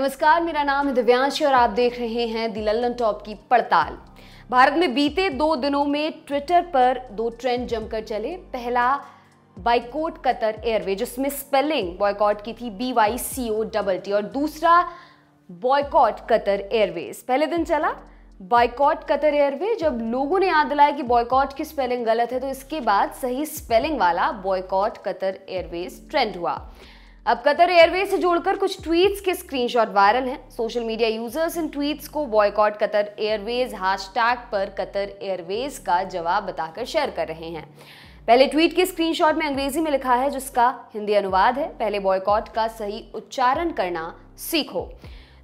नमस्कार मेरा नाम है दिव्यांश और आप देख रहे हैं दी लल्लन टॉप की पड़ताल भारत में बीते दो दिनों में ट्विटर पर दो ट्रेंड जमकर चले पहला बाइकोट कतर एयरवे जिसमें स्पेलिंग बॉयकॉट की थी B Y C O double T और दूसरा बॉयकॉट कतर एयरवेज पहले दिन चला बॉयकॉट कतर एयरवे जब लोगों ने याद दिलाया कि बॉयकॉट की स्पेलिंग गलत है तो इसके बाद सही स्पेलिंग वाला बॉयकॉट कतर एयरवेज ट्रेंड हुआ अब कतर एयरवेज से जोड़कर कुछ ट्वीट्स के स्क्रीनशॉट वायरल हैं सोशल मीडिया यूजर्स इन ट्वीट्स को बॉयकॉट कतर एयरवेज हैशटैग पर कतर एयरवेज का जवाब बताकर शेयर कर रहे हैं पहले ट्वीट के स्क्रीनशॉट में अंग्रेजी में लिखा है जिसका हिंदी अनुवाद है पहले बॉयकॉट का सही उच्चारण करना सीखो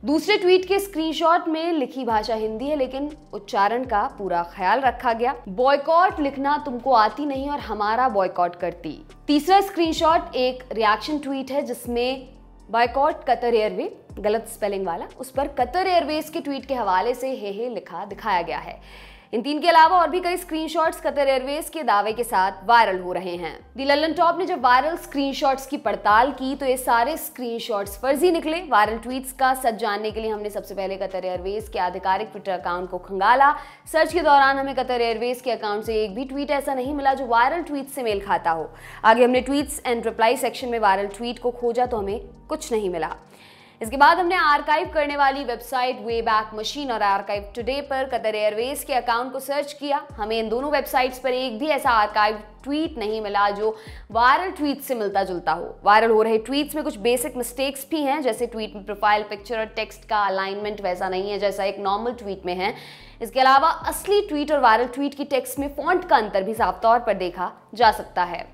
दूसरे ट्वीट के स्क्रीनशॉट में लिखी भाषा हिंदी है लेकिन उच्चारण का पूरा ख्याल रखा गया बॉयकॉट लिखना तुमको आती नहीं और हमारा बॉयकॉट करती तीसरा स्क्रीनशॉट एक रिएक्शन ट्वीट है जिसमें बॉयकॉट कतर एयरवे गलत स्पेलिंग वाला उस पर कतर एयरवेज के ट्वीट के हवाले से हे हे लिखा दिखाया गया है इन तीन के अलावा और भी कई स्क्रीनशॉट्स कतर एयरवेज के दावे के साथ वायरल हो रहे हैं दी लल्लन टॉप ने जब वायरल स्क्रीनशॉट्स की पड़ताल की तो ये सारे स्क्रीनशॉट्स फर्जी निकले वायरल ट्वीट्स का सच जानने के लिए हमने सबसे पहले कतर एयरवेज के आधिकारिक ट्विटर अकाउंट को खंगाला सर्च के दौरान हमें कतर एयरवेज के अकाउंट से एक भी ट्वीट ऐसा नहीं मिला जो वायरल ट्वीट से मेल खाता हो आगे हमने ट्वीट्स एंड रिप्लाई सेक्शन में वायरल ट्वीट को खोजा तो हमें कुछ नहीं मिला इसके बाद हमने आर्काइव करने वाली वेबसाइट वे बैक मशीन और आर्काइव टुडे पर कतर एयरवेज के अकाउंट को सर्च किया हमें इन दोनों वेबसाइट्स पर एक भी ऐसा आर्काइव ट्वीट नहीं मिला जो वायरल ट्वीट से मिलता जुलता हो वायरल हो रहे ट्वीट्स में कुछ बेसिक मिस्टेक्स भी हैं जैसे ट्वीट में प्रोफाइल पिक्चर और टेक्स्ट का अलाइनमेंट वैसा नहीं है जैसा एक नॉर्मल ट्वीट में है इसके अलावा असली ट्वीट और वायरल ट्वीट की टेक्स्ट में फॉन्ट का अंतर भी साफ तौर पर देखा जा सकता है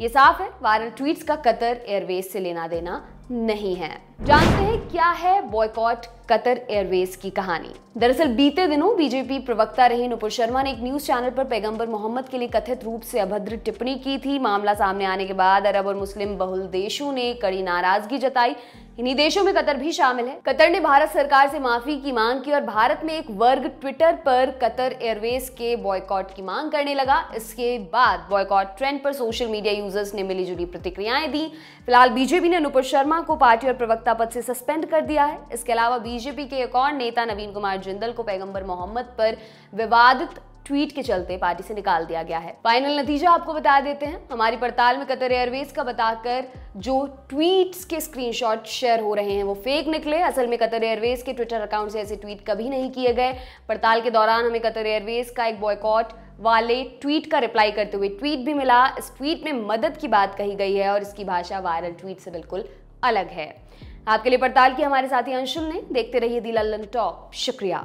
ये साफ है वायरल ट्वीट्स का कतर एयरवेज से लेना देना नहीं है जानते हैं क्या है बॉयकॉट कतर एयरवेज की कहानी दरअसल बीते दिनों बीजेपी प्रवक्ता रही नुपुर शर्मा ने एक न्यूज चैनल पर पैगंबर मोहम्मद के लिए कथित रूप से अभद्र टिप्पणी की थी मामला सामने आने के बाद अरब और मुस्लिम बहुल देशों ने कड़ी नाराजगी जताई इन्हीं देशों में कतर भी शामिल है कतर ने भारत सरकार से माफी की मांग की और भारत में एक वर्ग ट्विटर पर कतर एयरवेज के बॉयकॉट की मांग करने लगा इसके बाद बॉयकॉट ट्रेंड पर सोशल मीडिया यूजर्स ने मिली जुली प्रतिक्रियाएं दी फिलहाल बीजेपी ने अनुपुर शर्मा को पार्टी और प्रवक्ता पद से सस्पेंड कर दिया है इसके अलावा बीजेपी के एक और नेता नवीन कुमार जिंदल को पैगंबर मोहम्मद पर विवादित ट्वीट के चलते पार्टी से निकाल दिया गया है फाइनल नतीजा आपको बता देते हैं हमारी पड़ताल में कतर एयरवेज का बताकर जो ट्वीट्स के स्क्रीनशॉट शेयर हो रहे हैं वो फेक निकले असल में कतर एयरवेज के ट्विटर अकाउंट से ऐसे ट्वीट कभी नहीं किए गए पड़ताल के दौरान हमें कतर एयरवेज का एक बॉयकॉट वाले ट्वीट का रिप्लाई करते हुए ट्वीट भी मिला इस ट्वीट में मदद की बात कही गई है और इसकी भाषा वायरल ट्वीट से बिल्कुल अलग है आपके लिए पड़ताल की हमारे साथी अंशुल ने देखते रहिए दी लल्लन टॉप शुक्रिया